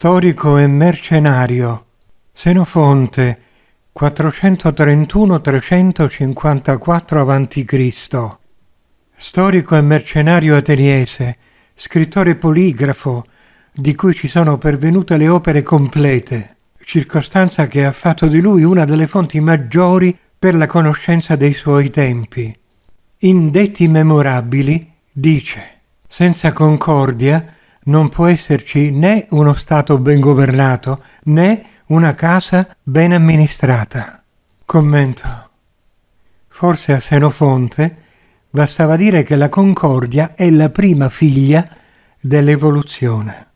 storico e mercenario. Senofonte 431-354 a.C. Storico e mercenario ateniese, scrittore poligrafo, di cui ci sono pervenute le opere complete, circostanza che ha fatto di lui una delle fonti maggiori per la conoscenza dei suoi tempi. In Detti memorabili dice: Senza concordia non può esserci né uno Stato ben governato né una casa ben amministrata. Commento. Forse a Senofonte bastava dire che la concordia è la prima figlia dell'evoluzione.